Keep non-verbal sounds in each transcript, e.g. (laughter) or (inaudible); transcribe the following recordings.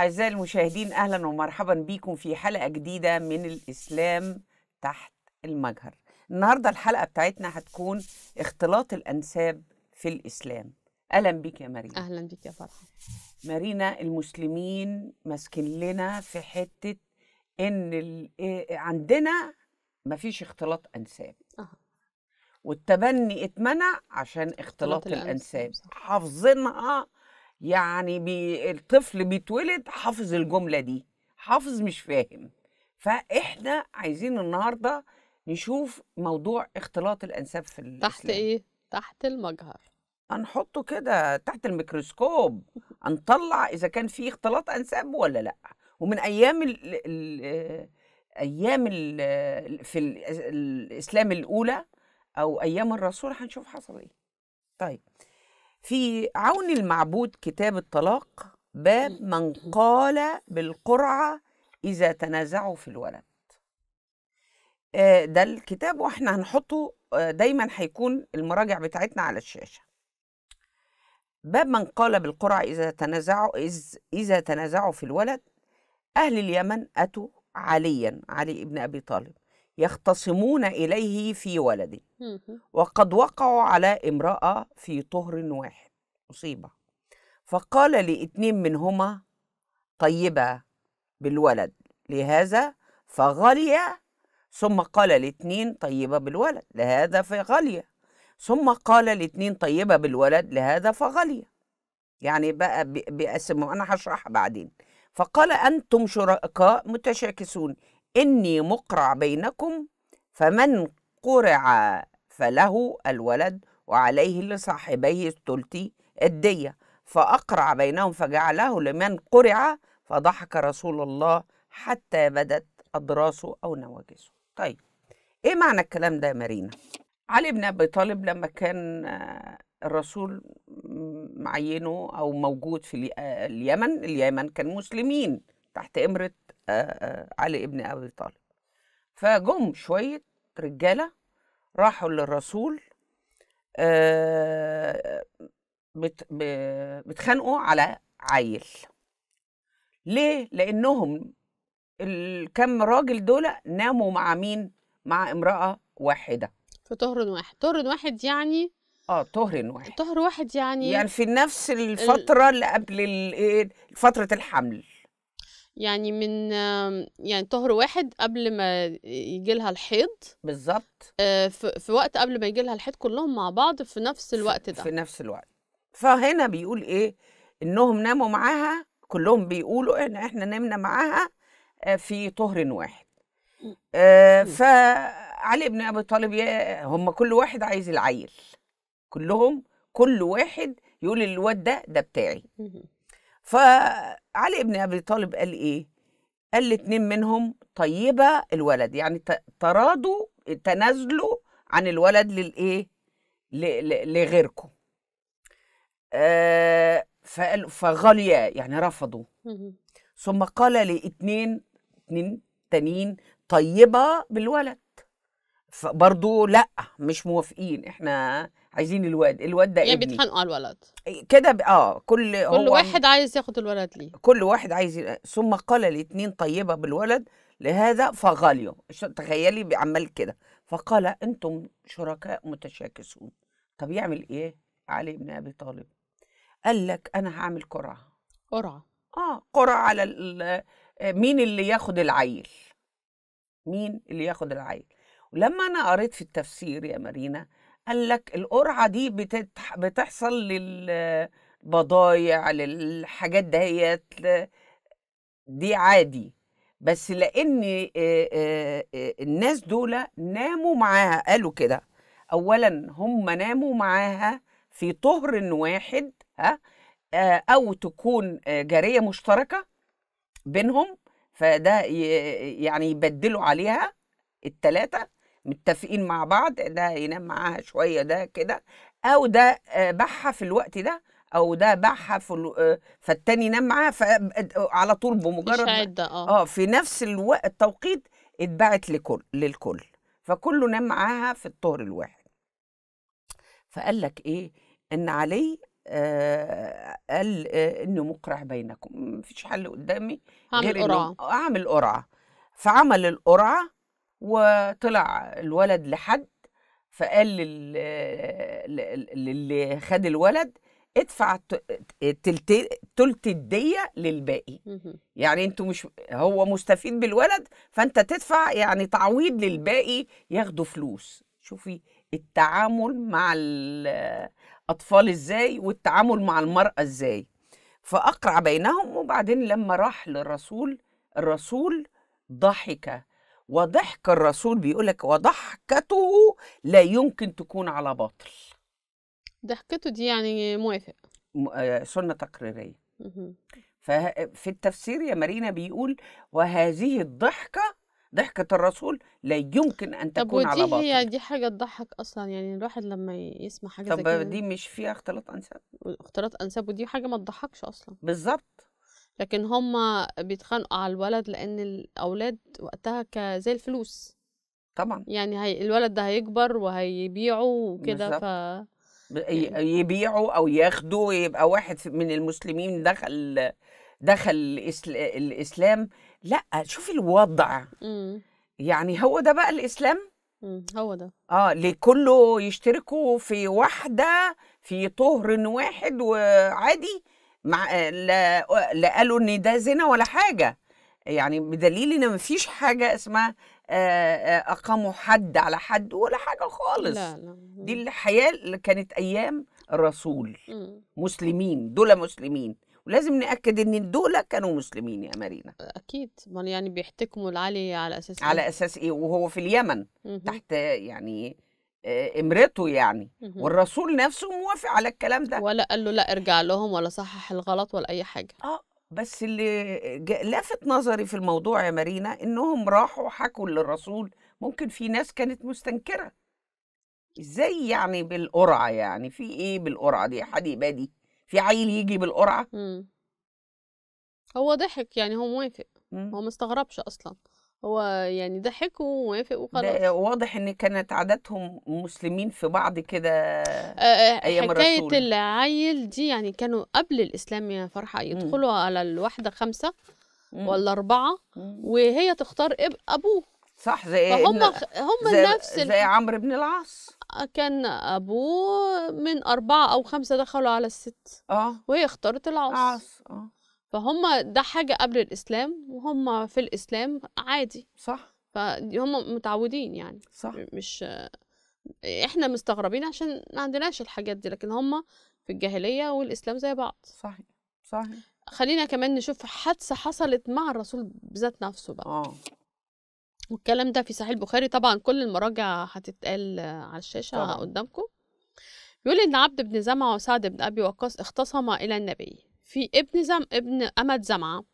أعزائي المشاهدين أهلا ومرحبا بكم في حلقة جديدة من الإسلام تحت المجهر النهاردة الحلقة بتاعتنا هتكون اختلاط الأنساب في الإسلام أهلا بك يا مارينا أهلا بك يا فرحة مارينا المسلمين ماسكين لنا في حتة إن إيه، عندنا مفيش اختلاط أنساب أه. والتبني اتمنع عشان اختلاط الأنساب, الأنساب. حافظينها يعني بي الطفل بيتولد حافظ الجملة دي حافظ مش فاهم فإحنا عايزين النهاردة نشوف موضوع اختلاط الأنساب في الإسلام تحت إيه؟ تحت المجهر هنحطه كده تحت الميكروسكوب هنطلع إذا كان في اختلاط أنساب ولا لأ ومن أيام ال ال أيام ال في الإسلام الأولى أو أيام الرسول هنشوف حصل إيه طيب في عون المعبود كتاب الطلاق باب إمم، من إمم. قال بالقرعة إذا تنازعوا في الولد آه، ده الكتاب واحنا هنحطه آه، دايما هيكون المراجع بتاعتنا على الشاشة باب من قال بالقرعة إذا تنازعوا إذ إذا تنازعوا في الولد أهل اليمن أتوا عليا علي ابن أبي طالب يختصمون إليه في ولد وقد وقعوا على امرأة في طهر واحد مصيبة فقال لاثنين منهما طيبة بالولد لهذا فغليا ثم قال لاثنين طيبة بالولد لهذا فغليا ثم قال لاثنين طيبة بالولد لهذا فغليا يعني بقى بيقسموا أنا هشرح بعدين فقال أنتم شركاء متشاكسون إني مقرع بينكم فمن قرع فله الولد وعليه لصاحبيه الثلثي الدية فأقرع بينهم فجعله لمن قرع فضحك رسول الله حتى بدت أضراسه أو نواجسه طيب إيه معنى الكلام ده يا مارينا؟ علي بن أبي طالب لما كان آه، الرسول معينه أو موجود في آه، اليمن اليمن كان مسلمين تحت إمرة علي ابن ابي طالب فجم شويه رجاله راحوا للرسول بيتخانقوا على عيل ليه لانهم الكم راجل دول ناموا مع مين مع امراه واحده في طهر واحد طهر واحد يعني اه طهر واحد طهر واحد يعني يعني في نفس الفتره اللي قبل إيه، فتره الحمل يعني من يعني طهر واحد قبل ما يجي لها الحيض بالظبط آه، في وقت قبل ما يجي لها الحيض كلهم مع بعض في نفس الوقت ده في نفس الوقت فهنا بيقول ايه انهم ناموا معاها كلهم بيقولوا ان احنا نمنا معاها آه، في طهر واحد آه، فعلي بن ابي طالب هم كل واحد عايز العيل كلهم كل واحد يقول الواد ده ده بتاعي فعلي ابن ابي طالب قال ايه قال الاثنين منهم طيبه الولد يعني تراضوا تنازلوا عن الولد للايه لغيركم آه، فقال فغاليا يعني رفضوا ثم قال لاثنين اثنين تانيين طيبه بالولد برضو لا مش موافقين احنا عايزين الواد الواد ده يعني ابني بيتخانقوا على الولد إيه، كده ب... اه كل كل هو واحد عايز ياخد الولد ليه كل واحد عايز ثم قال الاثنين طيبه بالولد لهذا فغاليو تخيلي عمال كده فقال انتم شركاء متشاكسون طب يعمل ايه علي بن ابي طالب قال لك انا هعمل قرعه قرعه اه قرعه على ال... مين اللي ياخد العيل مين اللي ياخد العيل ولما انا قريت في التفسير يا مارينا قال لك القرعه دي بتتح... بتحصل للبضايع للحاجات دهيت دي عادي بس لان الناس دول ناموا معاها قالوا كده اولا هم ناموا معاها في طهر واحد ها او تكون جاريه مشتركه بينهم فده يعني يبدلوا عليها التلاتة متفقين مع بعض ده ينام معاها شويه ده كده او ده آه، باعها في الوقت ده او ده باعها في آه، فالتاني نام معاها على طول بمجرد آه. اه في نفس الوقت التوقيت اتباعت لكل للكل فكله نام معاها في الطهر الواحد فقال لك ايه ان علي آه قال آه انه مقرع بينكم مفيش حل قدامي هعمل قرعه اعمل قرعه فعمل القرعه وطلع الولد لحد فقال للي خد الولد ادفع تلت الدية للباقي يعني انتوا مش هو مستفيد بالولد فانت تدفع يعني تعويض للباقي ياخدوا فلوس شوفي التعامل مع الاطفال ازاي والتعامل مع المرأة ازاي فأقرع بينهم وبعدين لما راح للرسول الرسول ضحك وضحك الرسول بيقول لك وضحكته لا يمكن تكون على باطل ضحكته دي يعني موافق آه، سنة تقريرية ففي التفسير يا مارينا بيقول وهذه الضحكة ضحكة الرسول لا يمكن أن تكون على باطل طب هي دي حاجة تضحك أصلا يعني الواحد لما يسمع حاجة طب دي مش فيها اختلاط أنساب اختلاط أنساب ودي حاجة ما تضحكش أصلا بالظبط لكن هما بيتخانقوا على الولد لان الاولاد وقتها كزي الفلوس طبعا يعني هي الولد ده هيكبر وهيبيعه وكده ف يعني يبيعه او ياخده يبقى واحد من المسلمين دخل دخل الاسلام لا شوف الوضع م. إمم. يعني هو ده بقى الاسلام إمم، هو ده اه لكله يشتركوا في واحده في طهر واحد وعادي مع لا, لا قالوا ان ده زنا ولا حاجه يعني بدليل ان مفيش حاجه اسمها اقاموا حد على حد ولا حاجه خالص لا لا. دي الحياه اللي كانت ايام الرسول إمم. مسلمين دول مسلمين ولازم ناكد ان دول كانوا مسلمين يا مارينا اكيد ما يعني بيحتكموا العلي على اساس إيه؟ على اساس ايه وهو في اليمن مم. تحت يعني آه، امرته يعني والرسول نفسه موافق على الكلام ده ولا قال له لا ارجع لهم ولا صحح الغلط ولا اي حاجه اه بس اللي لافت نظري في الموضوع يا مارينا انهم راحوا حكوا للرسول ممكن في ناس كانت مستنكره ازاي يعني بالقرعه يعني في ايه بالقرعه دي حد يبقى دي في عيل يجي بالقرعه هو ضحك يعني هو موافق هو مستغربش اصلا هو يعني ضحك ووافق وخلاص واضح ان كانت عاداتهم مسلمين في بعض كده أه, آه، ايام الرسول حكايه العيل دي يعني كانوا قبل الاسلام يا فرحه إمم. يدخلوا مم. على الواحده خمسه مم. ولا اربعه إمم. وهي تختار ابوه صح زي فهم هم نفس زي عمرو بن العاص آه، كان ابوه من اربعه او خمسه دخلوا على الست اه وهي اختارت العاص اه فهم ده حاجة قبل الإسلام وهم في الإسلام عادي صح فهم متعودين يعني صح مش احنا مستغربين عشان ما عندناش الحاجات دي لكن هم في الجاهلية والإسلام زي بعض صحيح صحيح خلينا كمان نشوف حادثة حصلت مع الرسول بذات نفسه بقى اه والكلام ده في صحيح البخاري طبعا كل المراجع هتتقال على الشاشة طبعا. قدامكم بيقول إن عبد بن زمعة وسعد بن أبي وقاص اختصما إلى النبي في ابن زم ابن أمد زمعة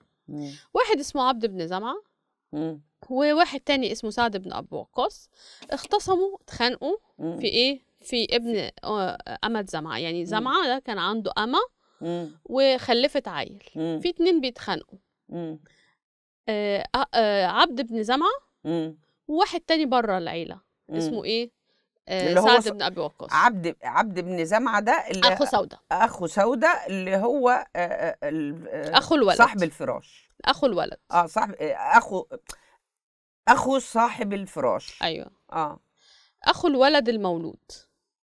واحد اسمه عبد بن زمعة وواحد تاني اسمه سعد بن أبو وقاص اختصموا اتخانقوا في إيه في ابن آه، أمد زمعة يعني زمعة ده كان عنده أما وخلفت عيل في اتنين بيتخانقوا آه، آه، عبد بن زمعة وواحد تاني بره العيلة اسمه ايه آه، اللي هو سعد بن ابي وقاص عبد عبد بن زمعه ده اللي اخو سوده اخو سوده اللي هو آه، آه، اخو الولد صاحب الفراش اخو الولد اه صاحب اخو اخو صاحب الفراش ايوه اه اخو الولد المولود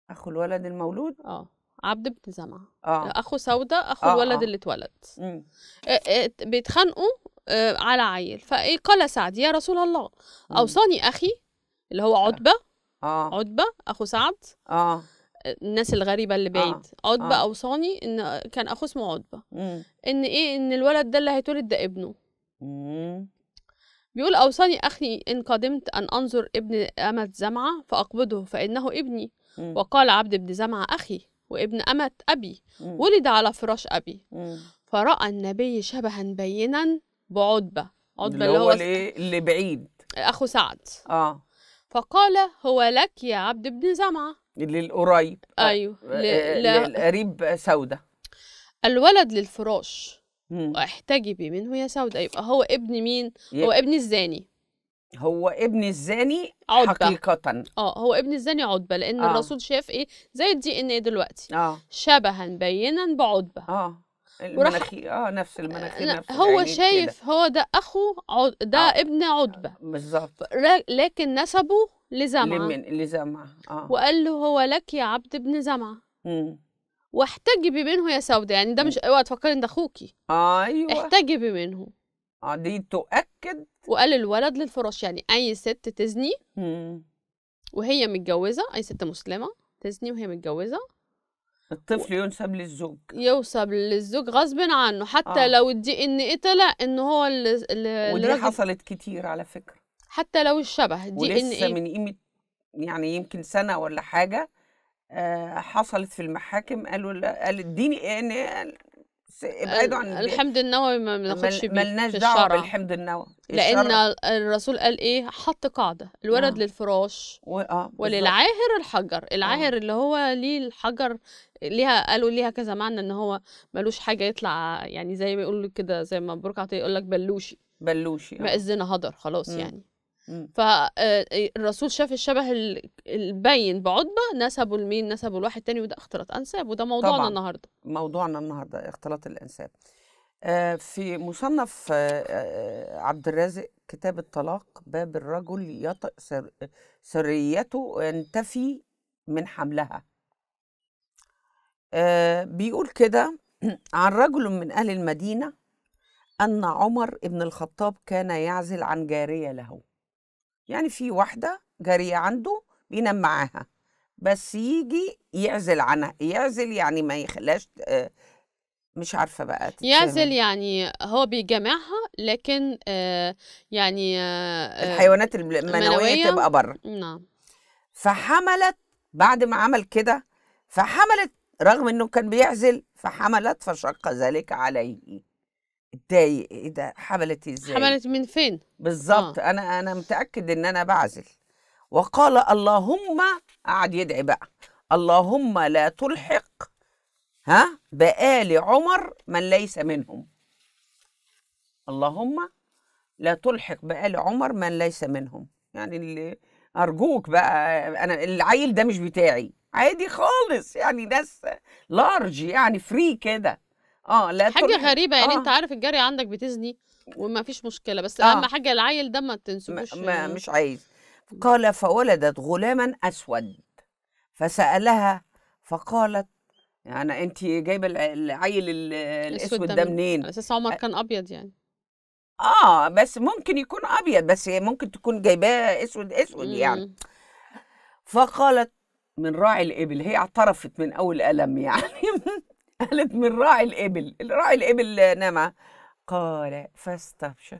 اخو الولد المولود اه عبد بن زمعه آه. اخو سوده اخو آه الولد آه. اللي اتولد بيتخانقوا على عيل فايه قال سعد يا رسول الله اوصاني اخي اللي هو عتبه اه عتبه اخو سعد اه الناس الغريبه اللي آه. بعيد عتبه آه. اوصاني ان كان اخو اسمه عتبه ان ايه ان الولد ده اللي هيتولد ده ابنه مم. بيقول اوصاني اخي ان قدمت ان انظر ابن امت زمعه فاقبضه فانه ابني مم. وقال عبد بن زمعه اخي وابن امت ابي مم. ولد على فراش ابي مم. فراى النبي شبها بينا بعتبه عتبه اللي هو اللي, اللي بعيد اخو سعد اه فقال هو لك يا عبد بن زمعة للقريب آه، أيوه آه، آه، للقريب سودة الولد للفراش واحتجبي منه يا سودة يبقى هو ابن مين؟ هو ابن الزاني هو ابن الزاني عدبة. حقيقة اه هو ابن الزاني عتبة لأن آه. الرسول شاف إيه؟ زي الدي إن إيه دلوقتي آه. شبها بينا بعتبة آه. المناخير اه نفس المناخير نفس هو شايف كدا. هو ده اخو عد... ده آه. ابن عتبه بالظبط لكن نسبه لزمعه لمن لزمعه اه وقال له هو لك يا عبد ابن زمعه واحتجبي منه يا سوده يعني ده مش اوعى تفكري ان ده اخوكي ايوه احتجبي منه اه دي تؤكد وقال الولد للفراش يعني اي ست تزني مم. وهي متجوزه اي ست مسلمه تزني وهي متجوزه الطفل ينسب للزوج ينسب للزوج غصب عنه حتى آه. لو الدي ان ايه طلع ان هو اللي ودي حصلت كتير على فكره حتى لو الشبه دي ان ايه من قيمه يعني يمكن سنه ولا حاجه آه حصلت في المحاكم قالوا قال اديني إيه ان إيه، ابعدوا عن الحمض النووي ما بناخدش بيه ملناش دعوه بالحمض النووي لان الرسول قال ايه حط قاعده الولد آه. للفراش و... آه. وللعاهر الحجر العاهر آه. اللي هو ليه الحجر ليها قالوا ليها كذا معنى ان هو ملوش حاجه يطلع يعني زي ما يقولوا كده زي ما مبروك عطيه يقول لك بلوشي بلوشي آه. ما هدر خلاص م. يعني فالرسول آه، آه، شاف الشبه البين بعضبه نسبه لمين نسبه لواحد تاني وده اختلاط انساب وده موضوعنا طبعًا. النهارده موضوعنا النهارده اختلاط الانساب آه، في مصنف عبد الرازق كتاب الطلاق باب الرجل يطئ سريته ينتفي من حملها بيقول كده (clears throat) عن رجل من أهل المدينة أن عمر بن الخطاب كان يعزل عن جارية له يعني في واحدة جارية عنده بينام معاها بس يجي يعزل عنها يعزل يعني ما يخلاش آه، مش عارفه بقى تتسمي. يعزل يعني هو بيجمعها لكن آه، يعني آه، الحيوانات الحيوانات المنويه تبقى بره نعم فحملت بعد ما عمل كده فحملت رغم انه كان بيعزل فحملت فشق ذلك عليه اتضايق ايه ده حملت ازاي حملت من فين بالظبط آه. انا انا متاكد ان انا بعزل وقال اللهم قعد يدعي بقى اللهم لا تلحق ها بآل عمر من ليس منهم اللهم لا تلحق بآل عمر من ليس منهم يعني اللي أرجوك بقى أنا العيل ده مش بتاعي عادي خالص يعني ناس لارج يعني فري كده اه لا حاجه طرق... غريبه يعني آه. انت عارف الجري عندك بتزني وما فيش مشكله بس آه. اهم حاجه العيل ده ما تنسوش ما, مش عايز قال فولدت غلاما اسود فسالها فقالت يعني انت جايبه العيل الاسود ده منين؟ على اساس عمر كان ابيض يعني اه بس ممكن يكون ابيض بس ممكن تكون جايباه اسود اسود يعني امم. فقالت من راعي الابل هي اعترفت من اول الم يعني (laughs) قالت من راعي الإبل راعي الإبل نما قال فاستبشر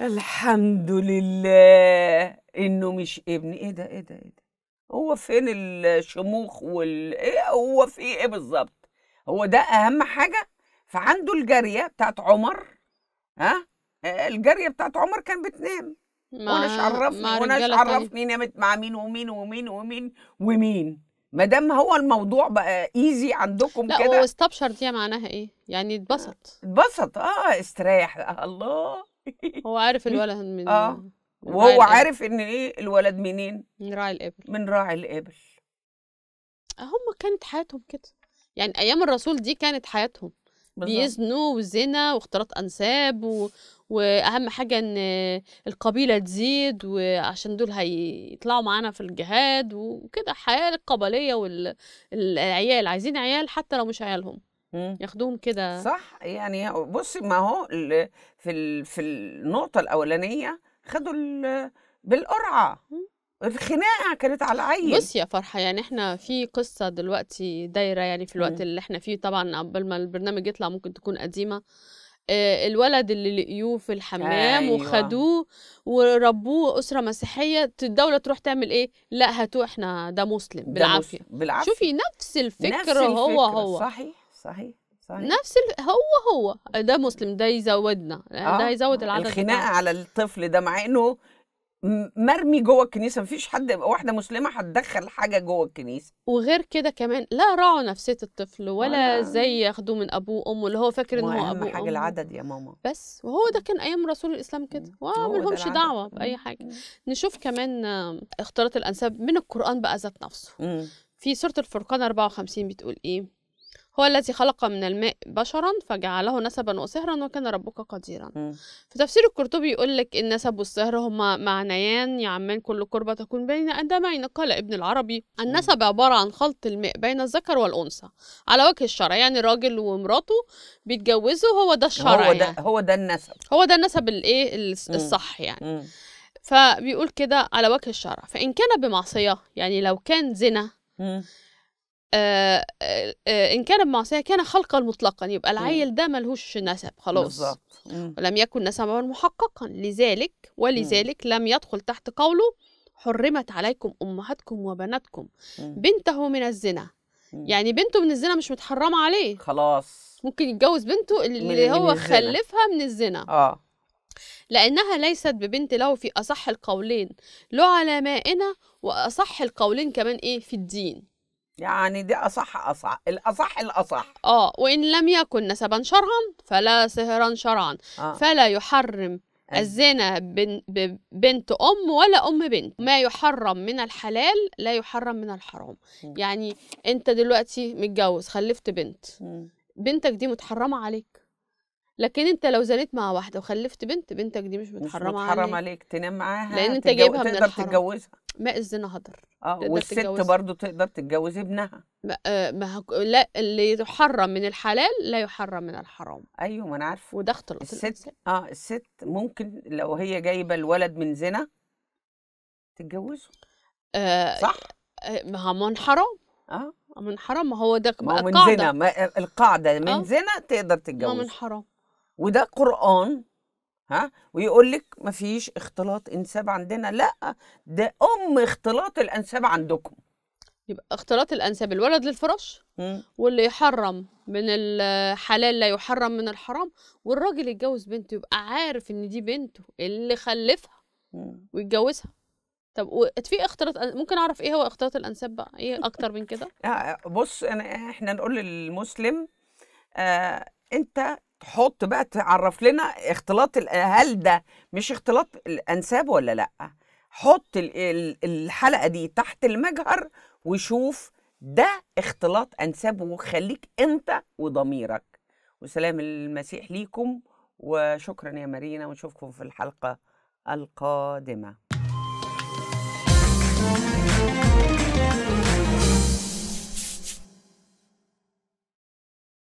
الحمد لله إنه مش ابني إيه ده إيه ده إيه ده هو فين الشموخ وال إيه هو في إيه بالظبط هو ده أهم حاجة فعنده الجارية بتاعت عمر ها الجارية بتاعت عمر كان بتنام ما وناش عرفني وناش عرفني نامت مع مين ومين ومين ومين ومين ما دام هو الموضوع بقى ايزي عندكم كده لا واستبشر دي معناها ايه؟ يعني اتبسط اتبسط اه استريح الله (laughs) هو عارف الولد من اه من وهو عارف ان ايه الولد منين؟ من راعي الابل من راعي الابل هم كانت حياتهم كده يعني ايام الرسول دي كانت حياتهم بيزنوا وزنا واختلاط انساب و... واهم حاجه ان القبيله تزيد وعشان دول هيطلعوا معانا في الجهاد وكده حياه القبليه والعيال عايزين عيال حتى لو مش عيالهم ياخدوهم كده صح يعني بصي ما هو في في النقطه الاولانيه خدوا بالقرعه الخناقه كانت على العين بصي يا فرحه يعني احنا في قصه دلوقتي دايره يعني في الوقت اللي احنا فيه طبعا قبل ما البرنامج يطلع ممكن تكون قديمه آه، الولد اللي لقيوه في الحمام أيوة. وخدوه وربوه اسره مسيحيه الدوله تروح تعمل ايه لا هاتوه احنا ده مسلم بالعافيه شوفي نفس الفكر نفس الفكرة هو صحيح صحيح صحيح. نفس ال... هو هو ده مسلم ده يزودنا يعني آه. ده يزود العدد الخناقه على الطفل ده مع انه مرمي جوه الكنيسه مفيش حد واحده مسلمه هتدخل حاجه جوه الكنيسه وغير كده كمان لا راعوا نفسيه الطفل ولا آه. زي ياخدوه من ابوه وامه اللي هو فاكر ان هو ابوه حاجه أمه. العدد يا ماما بس وهو ده كان ايام رسول الاسلام كده وما لهمش دعوه باي حاجه مم. نشوف كمان اختلاط الانساب من القران بقى ذات نفسه مم. في سوره الفرقان 54 بتقول ايه هو الذي خلق من الماء بشرا فجعله نسبا وسهرا وكان ربك قديرا م. في تفسير القرطبي يقول لك النسب والسهر هما معنيان يعمان كل قربة تكون بين أدمين قال ابن العربي النسب عبارة عن خلط الماء بين الذكر والأنثى على وجه الشرع يعني راجل ومراته بيتجوزوا هو ده الشرع هو ده يعني. هو ده النسب هو ده النسب الايه الصح يعني م. فبيقول كده على وجه الشرع فإن كان بمعصية يعني لو كان زنا آه، آه، ان كان بمعصيه كان خلقا مطلقا يبقى العيل ده ملهوش نسب خلاص بالظبط يكن نسبا محققا لذلك ولذلك م. لم يدخل تحت قوله حرمت عليكم امهاتكم وبناتكم بنته من الزنا يعني بنته من الزنا مش متحرمه عليه خلاص ممكن يتجوز بنته اللي من هو من خلفها من الزنا اه لأنها ليست ببنت له في أصح القولين لعلمائنا وأصح القولين كمان إيه في الدين يعني دي أصح أصح الأصح الأصح آه وإن لم يكن نسبا شرعا فلا سهرا شرعا آه. فلا يحرم الزنا بن بنت أم ولا أم بنت ما يحرم من الحلال لا يحرم من الحرام م. يعني أنت دلوقتي متجوز خلفت بنت م. بنتك دي متحرمة عليك لكن انت لو زنيت مع واحده وخلفت بنت بنتك دي مش متحرمه مش متحرم عليك تنام معاها لان انت جايبها من تتجوزها ما الزنا هدر اه والست برضه تقدر تتجوز ابنها ما, آه ما هك... لا اللي يحرم من الحلال لا يحرم من الحرام ايوه ما انا عارفه وده اختلاط الست اه الست ممكن لو هي جايبه الولد من زنا تتجوزه آه صح آه، ما من حرام اه من حرام ما هو ده ما من زنا ما آه، القاعده من آه. زنا تقدر تتجوز ما من حرام وده قرآن ها ويقول لك مفيش اختلاط انساب عندنا لا ده ام اختلاط الانساب عندكم يبقى اختلاط الانساب الولد للفراش واللي يحرم من الحلال لا يحرم من الحرام والراجل يتجوز بنته يبقى عارف ان دي بنته اللي خلفها ويتجوزها طب في اختلاط ممكن اعرف ايه هو اختلاط الانساب بقى ايه اكتر من كده (laughs) آه، بص انا احنا نقول للمسلم آه انت تحط بقى تعرف لنا اختلاط هل ده مش اختلاط الانساب ولا لا حط الحلقه دي تحت المجهر وشوف ده اختلاط انساب وخليك انت وضميرك وسلام المسيح ليكم وشكرا يا مارينا ونشوفكم في الحلقه القادمه